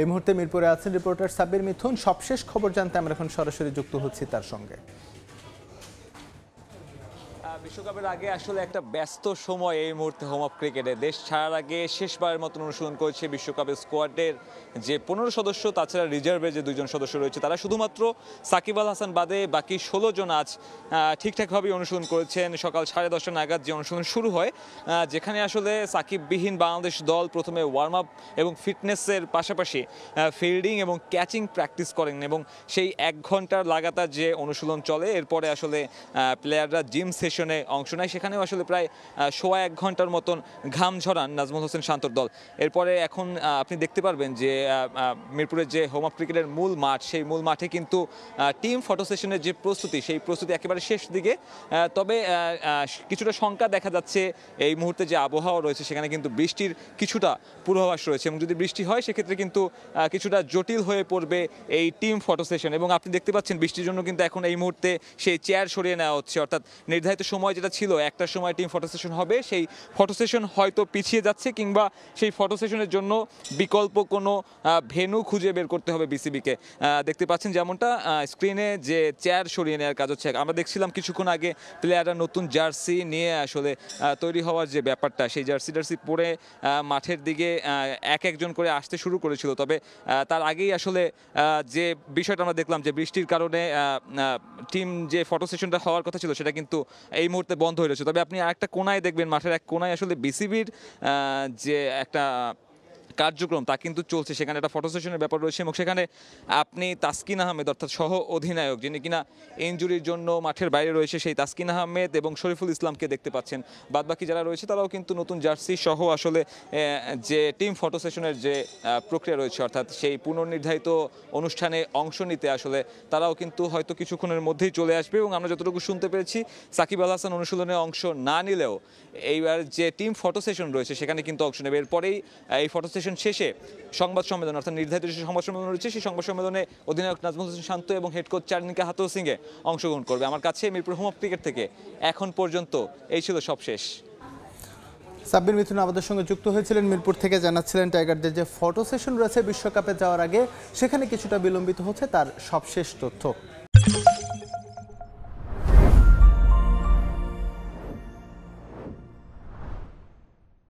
এই মুহূর্তে মিরপুরে আছেন রিপোর্টার সাব্বির মিথুন সবশেষ খবর জানতে আমরা এখন সরাসরি যুক্ত হচ্ছি তার সঙ্গে বিশ্বকাপের আগে আসলে একটা ব্যস্ত সময় এই মুহূর্তে হোম অফ ক্রিকেটে দেশ ছাড়ার আগে শেষবারের মতো অনুশীলন করেছে বিশ্বকাপের স্কোয়াডের যে পনেরো সদস্য তাছাড়া রিজার্ভে যে দুজন সদস্য রয়েছে তারা শুধুমাত্র সাকিব আল হাসান বাদে বাকি ষোলো জন আজ ঠিকঠাকভাবে অনুশীলন করেছেন সকাল সাড়ে দশটা নাগাদ যে অনুশীলন শুরু হয় যেখানে আসলে সাকিববিহীন বাংলাদেশ দল প্রথমে ওয়ার্ম আপ এবং ফিটনেসের পাশাপাশি ফিল্ডিং এবং ক্যাচিং প্র্যাকটিস করেন এবং সেই এক ঘন্টার লাগাতার যে অনুশীলন চলে এরপরে আসলে প্লেয়াররা জিম সেশন সেশনে অংশ নেয় সেখানেও আসলে প্রায় সোয়া এক ঘন্টার মতন ঘাম ঝরান নাজমুল হোসেন শান্তর দল এরপরে এখন আপনি দেখতে পারবেন যে মিরপুরের যে হোম অফ ক্রিকেটের মূল মাঠ সেই মূল মাঠে কিন্তু টিম ফটো সেশনের যে প্রস্তুতি সেই প্রস্তুতি একেবারে শেষ দিকে তবে কিছুটা শঙ্কা দেখা যাচ্ছে এই মুহূর্তে যে আবহাওয়া রয়েছে সেখানে কিন্তু বৃষ্টির কিছুটা পূর্বাভাস রয়েছে এবং যদি বৃষ্টি হয় সেক্ষেত্রে কিন্তু কিছুটা জটিল হয়ে পড়বে এই টিম ফটো সেশন এবং আপনি দেখতে পাচ্ছেন বৃষ্টির জন্য কিন্তু এখন এই মুহূর্তে সেই চেয়ার সরিয়ে নেওয়া হচ্ছে অর্থাৎ নির্ধারিত সময় যেটা ছিল একটা সময় টিম ফটো সেশন হবে সেই ফটো সেশন হয়তো পিছিয়ে যাচ্ছে কিংবা সেই ফটো সেশনের জন্য বিকল্প কোনো ভেনু খুঁজে বের করতে হবে বিসিবিকে দেখতে পাচ্ছেন যেমনটা স্ক্রিনে যে চেয়ার সরিয়ে নেওয়ার কাজ হচ্ছে আমরা দেখছিলাম কিছুক্ষণ আগে প্লেয়াররা নতুন জার্সি নিয়ে আসলে তৈরি হওয়ার যে ব্যাপারটা সেই জার্সি টার্সি পরে মাঠের দিকে এক একজন করে আসতে শুরু করেছিল তবে তার আগেই আসলে যে বিষয়টা আমরা দেখলাম যে বৃষ্টির কারণে টিম যে ফটো সেশনটা হওয়ার কথা ছিল সেটা কিন্তু এই মুহূর্তে বন্ধ হয়ে রয়েছে তবে আপনি একটা কোনায় দেখবেন মাঠের এক কোনায় আসলে বিসিবির যে একটা কার্যক্রম তা কিন্তু চলছে সেখানে একটা ফটো সেশনের ব্যাপার রয়েছে এবং সেখানে আপনি তাসকিন আহমেদ অর্থাৎ সহ অধিনায়ক যিনি কিনা ইঞ্জুরির জন্য মাঠের বাইরে রয়েছে সেই তাসকিন আহমেদ এবং শরীফুল ইসলামকে দেখতে পাচ্ছেন বাদ বাকি যারা রয়েছে তারাও কিন্তু নতুন জার্সি সহ আসলে যে টিম ফটো সেশনের যে প্রক্রিয়া রয়েছে অর্থাৎ সেই পুনর্নির্ধারিত অনুষ্ঠানে অংশ নিতে আসলে তারাও কিন্তু হয়তো কিছুক্ষণের মধ্যেই চলে আসবে এবং আমরা যতটুকু শুনতে পেরেছি সাকিব আল হাসান অনুশীলনে অংশ না নিলেও এইবার যে টিম ফটো সেশন রয়েছে সেখানে কিন্তু অংশ নেবে এরপরেই এই ফটো সেশন সেশন শেষে সংবাদ সম্মেলন অর্থাৎ নির্ধারিত যে সংবাদ সম্মেলন রয়েছে সেই সংবাদ সম্মেলনে অধিনায়ক নাজমুল হোসেন শান্ত এবং হেড কোচ চারনিকা হাতো সিংয়ে অংশগ্রহণ করবে আমার কাছে মিরপুর হোম অফ ক্রিকেট থেকে এখন পর্যন্ত এই ছিল সবশেষ সাব্বির মিথুন আমাদের সঙ্গে যুক্ত হয়েছিলেন মিরপুর থেকে জানাচ্ছিলেন টাইগারদের যে ফটো সেশন রয়েছে বিশ্বকাপে যাওয়ার আগে সেখানে কিছুটা বিলম্বিত হচ্ছে তার সবশেষ তথ্য